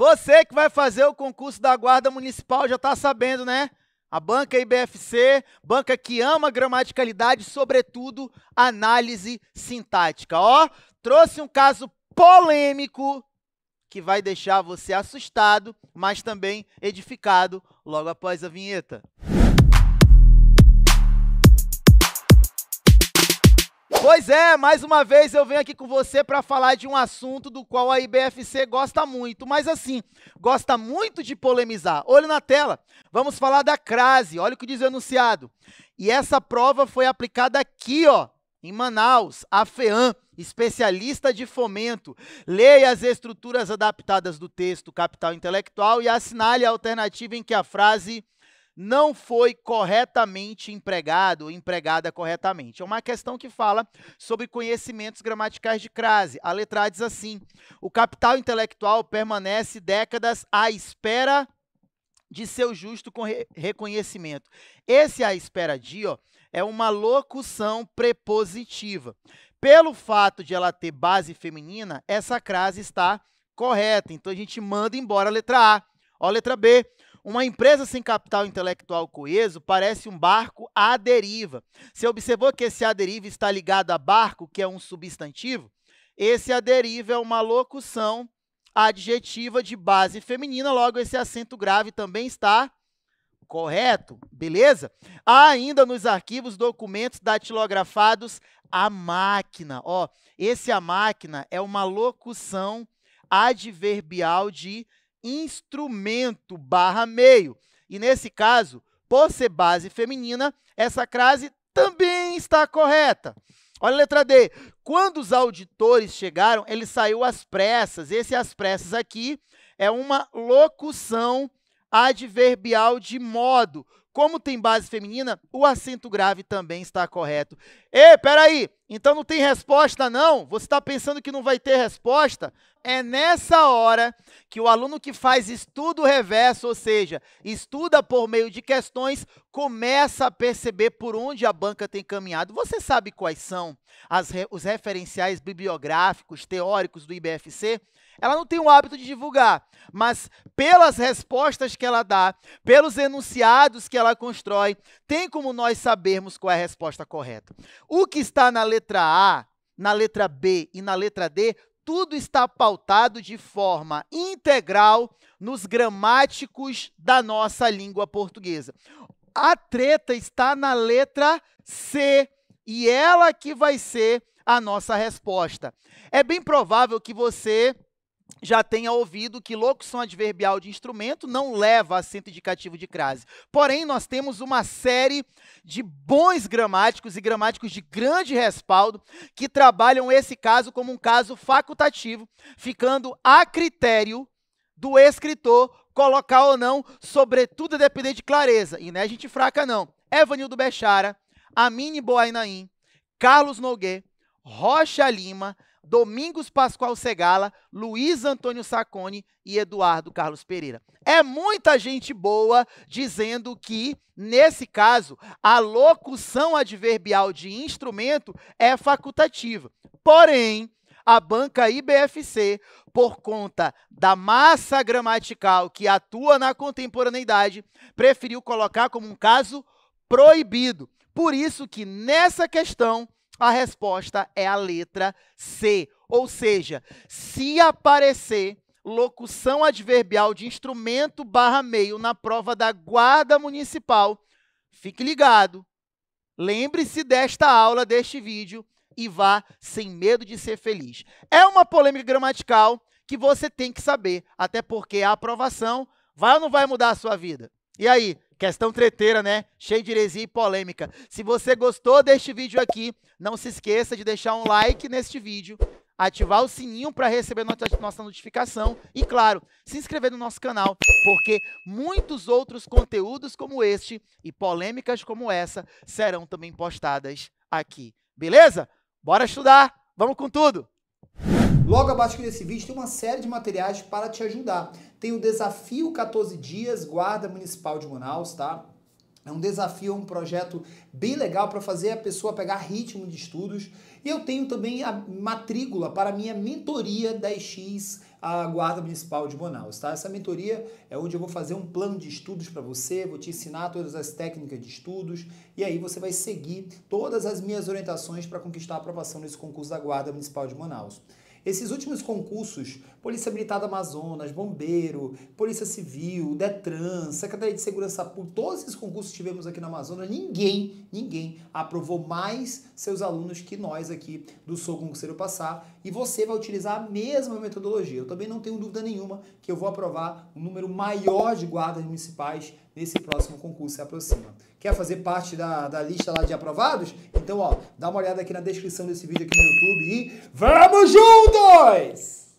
Você que vai fazer o concurso da Guarda Municipal já está sabendo, né? A banca IBFC, banca que ama gramaticalidade, sobretudo análise sintática. Ó, trouxe um caso polêmico que vai deixar você assustado, mas também edificado logo após a vinheta. Pois é, mais uma vez eu venho aqui com você para falar de um assunto do qual a IBFC gosta muito, mas assim, gosta muito de polemizar. Olho na tela, vamos falar da crase, olha o que diz o enunciado. E essa prova foi aplicada aqui, ó, em Manaus, a FEAM, especialista de fomento. Leia as estruturas adaptadas do texto Capital Intelectual e assinale a alternativa em que a frase não foi corretamente empregado ou empregada corretamente. É uma questão que fala sobre conhecimentos gramaticais de crase. A letra A diz assim: o capital intelectual permanece décadas à espera de seu justo reconhecimento. Esse à espera de ó, é uma locução prepositiva. Pelo fato de ela ter base feminina, essa crase está correta. Então a gente manda embora a letra A. Ó, a letra B. Uma empresa sem capital intelectual coeso parece um barco à deriva. Você observou que esse à deriva está ligado a barco, que é um substantivo? Esse à deriva é uma locução adjetiva de base feminina, logo esse acento grave também está correto, beleza? Há ainda nos arquivos documentos datilografados a máquina. Ó, esse a máquina é uma locução adverbial de instrumento barra meio. E nesse caso, por ser base feminina, essa crase também está correta. Olha a letra D. Quando os auditores chegaram, ele saiu às pressas. Esse às pressas aqui é uma locução adverbial de modo, como tem base feminina, o acento grave também está correto. Ei, peraí, então não tem resposta não? Você está pensando que não vai ter resposta? É nessa hora que o aluno que faz estudo reverso, ou seja, estuda por meio de questões, começa a perceber por onde a banca tem caminhado. Você sabe quais são as, os referenciais bibliográficos, teóricos do IBFC? Ela não tem o hábito de divulgar, mas pelas respostas que ela dá, pelos enunciados que ela constrói, tem como nós sabermos qual é a resposta correta. O que está na letra A, na letra B e na letra D, tudo está pautado de forma integral nos gramáticos da nossa língua portuguesa. A treta está na letra C e ela que vai ser a nossa resposta. É bem provável que você já tenha ouvido que locução adverbial de instrumento não leva a acento indicativo de crase. Porém, nós temos uma série de bons gramáticos e gramáticos de grande respaldo que trabalham esse caso como um caso facultativo, ficando a critério do escritor colocar ou não, sobretudo a depender de clareza. E não é gente fraca, não. Evanildo Bechara, Amine Boainain, Carlos Noguê, Rocha Lima, Domingos Pascoal Segala, Luiz Antônio Sacone e Eduardo Carlos Pereira. É muita gente boa dizendo que, nesse caso, a locução adverbial de instrumento é facultativa. Porém, a banca IBFC, por conta da massa gramatical que atua na contemporaneidade, preferiu colocar como um caso proibido. Por isso que nessa questão a resposta é a letra C. Ou seja, se aparecer locução adverbial de instrumento barra meio na prova da Guarda Municipal, fique ligado. Lembre-se desta aula, deste vídeo e vá sem medo de ser feliz. É uma polêmica gramatical que você tem que saber, até porque a aprovação vai ou não vai mudar a sua vida? E aí, Questão treteira, né? Cheio de heresia e polêmica. Se você gostou deste vídeo aqui, não se esqueça de deixar um like neste vídeo, ativar o sininho para receber nossa notificação e, claro, se inscrever no nosso canal, porque muitos outros conteúdos como este e polêmicas como essa serão também postadas aqui. Beleza? Bora estudar! Vamos com tudo! Logo abaixo desse vídeo tem uma série de materiais para te ajudar. Tem o desafio 14 dias, Guarda Municipal de Manaus, tá? É um desafio, é um projeto bem legal para fazer a pessoa pegar ritmo de estudos. E eu tenho também a matrícula para a minha mentoria 10x a Guarda Municipal de Manaus, tá? Essa mentoria é onde eu vou fazer um plano de estudos para você, vou te ensinar todas as técnicas de estudos e aí você vai seguir todas as minhas orientações para conquistar a aprovação nesse concurso da Guarda Municipal de Manaus. Esses últimos concursos, Polícia Militar do Amazonas, Bombeiro, Polícia Civil, Detran, Secretaria de Segurança Pública, todos esses concursos que tivemos aqui no Amazonas, ninguém, ninguém aprovou mais seus alunos que nós aqui do Sou Concurseiro Passar. E você vai utilizar a mesma metodologia. Eu também não tenho dúvida nenhuma que eu vou aprovar um número maior de guardas municipais nesse próximo concurso se aproxima. Quer fazer parte da, da lista lá de aprovados? Então, ó, dá uma olhada aqui na descrição desse vídeo aqui no YouTube e vamos juntos! Um, dois!